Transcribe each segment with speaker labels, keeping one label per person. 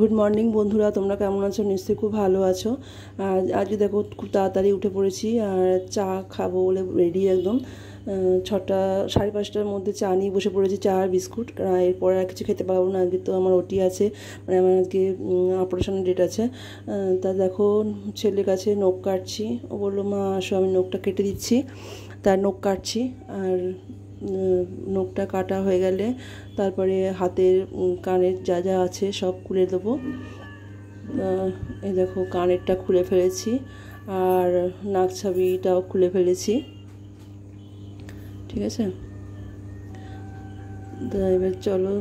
Speaker 1: good morning বন্ধুরা তোমরা কেমন আছো নিশ্চয়ই খুব ভালো আছো আজকে দেখো খুব তাড়াতাড়ি উঠে পড়েছি আর চা খাবো বলে রেডি একদম ছটা সাড়ে পাঁচটার মধ্যে চা নিয়ে বসে পড়েছি চা আর বিস্কুট এরপরে আর কিছু খেতে পারবো না আজকে তো আমার ওটি আছে মানে আমার আজকে অপারেশনের ডেট আছে তা দেখো ছেলের কাছে নখ কাটছি ও বললো মা আসো আমি নখটা কেটে দিচ্ছি তার নখ কাটছি আর নখটা কাটা হয়ে গেলে তারপরে হাতের কানের যা যা আছে সব খুলে দেবো এই দেখো কানেরটা খুলে ফেলেছি আর নাক ছাবিটাও খুলে ফেলেছি ঠিক আছে এবার চলো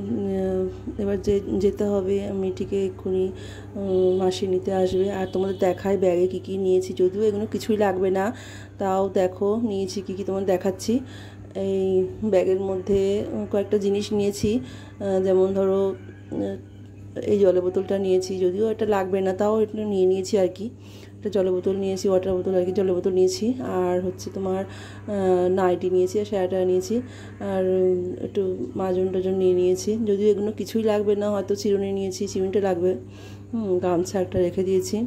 Speaker 1: এবার যে যেতে হবে ঠিক এক্ষুনি মাসি নিতে আসবে আর তোমাদের দেখায় ব্যাগে কী কী নিয়েছি যদিও এগুলো কিছুই লাগবে না তাও দেখো নিয়েছি কী কী তোমার দেখাচ্ছি এই ব্যাগের মধ্যে কয়েকটা জিনিস নিয়েছি যেমন ধরো এই জলের বোতলটা নিয়েছি যদিও এটা লাগবে না তাও এটা নিয়ে নিয়েছি আর কি একটা জলের বোতল নিয়েছি ওয়াটার বোতল আর কি জলের বোতল নিয়েছি আর হচ্ছে তোমার নাইটি নিয়েছি আর সায়াটা নিয়েছি আর একটু মাজন টাজন নিয়ে নিয়েছি যদিও এগুলো কিছুই লাগবে না হয়তো চিরুনি নিয়েছি চিরুনিটা লাগবে গামছা একটা রেখে দিয়েছি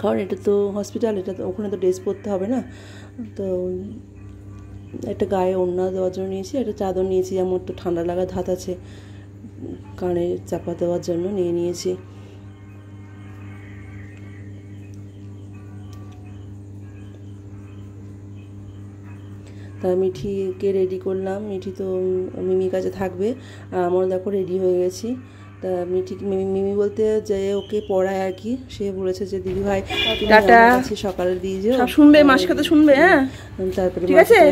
Speaker 1: কারণ এটা তো হসপিটাল এটা তো ওখানে তো ড্রেস পরতে হবে না তো একটা গায়ে ওড়না দেওয়ার জন্য নিয়েছি একটা চাদর নিয়েছি যেমন তো ঠান্ডা লাগার ধাত আছে কানে চাপা দেওয়ার জন্য নিয়ে নিয়েছি তা মিঠিকে রেডি করলাম মিঠি তো মিমির কাছে থাকবে আর দেখো রেডি হয়ে গেছি তা মিঠি মিমি বলতে যে ওকে পড়ায় আর কি সে বলেছে যে দিদি ভাই সকালে দিয়ে যে শুনবে মাসকে তো শুনবে হ্যাঁ তারপরে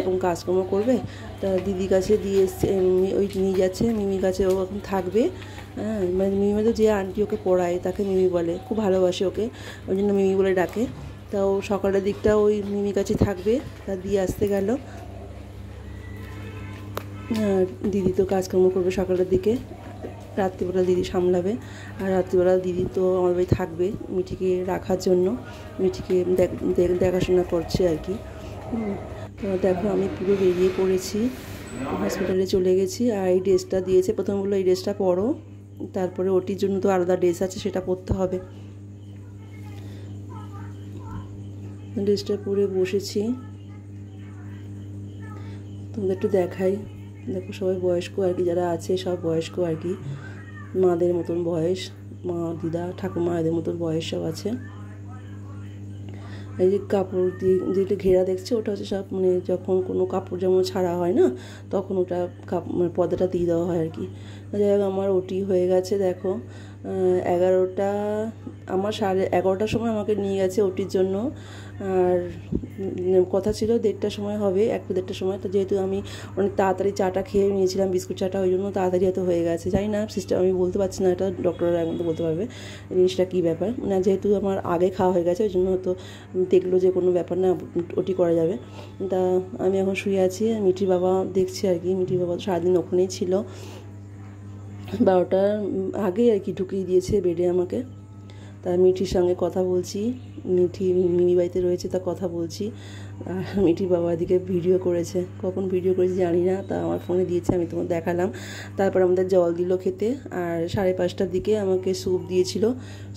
Speaker 1: এরকম কাজকর্ম করবে তা দিদি কাছে দিয়ে এসছে ওই নিয়ে যাচ্ছে মিমির কাছে ও এখন থাকবে হ্যাঁ মানে মিমি তো যে আন্টি ওকে পড়ায় তাকে মিমি বলে খুব ভালোবাসে ওকে ওই জন্য মিমি বলে ডাকে তা ও সকালের দিকটা ওই মিমি কাছে থাকবে তা দিয়ে আসতে গেল দিদি তো কাজকর্ম করবে সকালের দিকে রাত্রিবেলা দিদি সামলাবে আর রাত্রিবেলা দিদি তো আমার বাড়ি থাকবে মিঠিকে রাখার জন্য মিঠিকে দেখাশোনা করছে আর কি তো দেখো আমি পুরো বেরিয়ে পড়েছি হসপিটালে চলে গেছি আর এই ড্রেসটা দিয়েছে প্রথমে বললো এই ড্রেসটা পরো তারপরে ওটির জন্য তো আলাদা ড্রেস আছে সেটা পরতে হবে ড্রেসটা পরে বসেছি তোমাদের একটু দেখাই দেখো সবাই বয়স্ক আর কি যারা আছে সব বয়স্ক আর কি মাদের মতন বয়স মা দিদা ঠাকুমা এদের মতন বয়স সব আছে এই যে কাপড় দিয়ে যেটা ঘেরা দেখছে ওটা হচ্ছে সব মানে যখন কোনো কাপড় যেমন ছাড়া হয় না তখন ওটা কাপ মানে পদাটা দিয়ে দেওয়া হয় আর কি যাই হোক আমার ওটি হয়ে গেছে দেখো এগারোটা আমার সাড়ে এগারোটার সময় আমাকে নিয়ে গেছে ওটির জন্য আর কথা ছিল দেড়টার সময় হবে একটু দেড়টার সময় তো যেহেতু আমি অনেক তাড়াতাড়ি চাটা খেয়ে নিয়েছিলাম বিস্কুট চাটা ওই জন্য তাড়াতাড়ি এত হয়ে গেছে জানি না সিস্টেম আমি বলতে পারছি না এটা ডক্টররা তো বলতে পারবে জিনিসটা কী ব্যাপার না যেহেতু আমার আগে খাওয়া হয়ে গেছে ওই জন্য হয়তো দেখলো যে কোনো ব্যাপার না ওটি করা যাবে তা আমি এখন শুয়ে আছি মিটির বাবা দেখছি আর কি মিটির বাবা সারাদিন ওখানেই ছিল বারোটার আগেই আর কি ঢুকিয়ে দিয়েছে বেডে আমাকে তা মিঠির সঙ্গে কথা বলছি মিঠি মিনি বাড়িতে রয়েছে তা কথা বলছি আর মিঠির বাবার দিকে ভিডিও করেছে কখন ভিডিও করেছে জানি না তা আমার ফোনে দিয়েছে আমি তোমার দেখালাম তারপর আমাদের জল দিল খেতে আর সাড়ে পাঁচটার দিকে আমাকে স্যুপ দিয়েছিল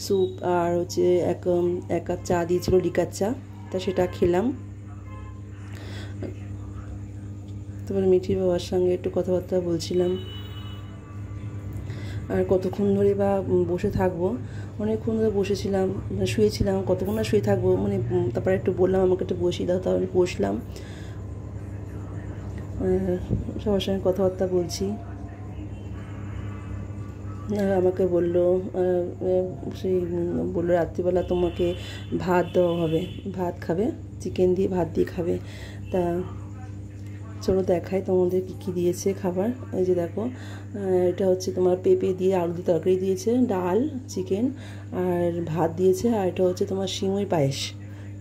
Speaker 1: স্যুপ আর হচ্ছে এক এক কাপ চা দিয়েছিল লিকার চা তা সেটা খেলাম তারপরে মিঠির বাবার সঙ্গে একটু কথাবার্তা বলছিলাম আর কতক্ষণ ধরে বা বসে থাকবো অনেকক্ষণ ধরে বসেছিলাম মানে শুয়েছিলাম কতক্ষণ না শুয়ে থাকবো মানে তারপরে একটু বললাম আমাকে একটু বসিয়ে দাও তাহলে বসলাম সবার সঙ্গে কথাবার্তা বলছি আমাকে বললো সেই বললো রাত্রিবেলা তোমাকে ভাত দেওয়া হবে ভাত খাবে চিকেন দিয়ে ভাত দিয়ে খাবে তা চলো দেখাই তোমাদের কী কী দিয়েছে খাবার এই যে দেখো এটা হচ্ছে তোমার পেঁপে দিয়ে আলু দিয়ে তরকারি দিয়েছে ডাল চিকেন আর ভাত দিয়েছে আর এটা হচ্ছে তোমার সিমুই পায়েস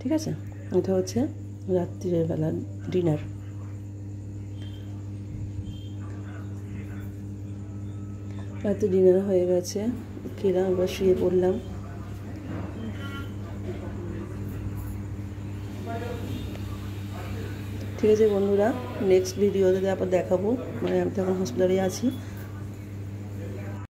Speaker 1: ঠিক আছে এটা হচ্ছে রাত্রির বেলা ডিনার রাত্রে ডিনার হয়ে গেছে খেলাম আমরা শুয়ে পড়লাম ঠিক আছে বন্ধুরা নেক্সট ভিডিওতে আবার দেখাবো মানে আমি তো এখন হসপিটালে আছি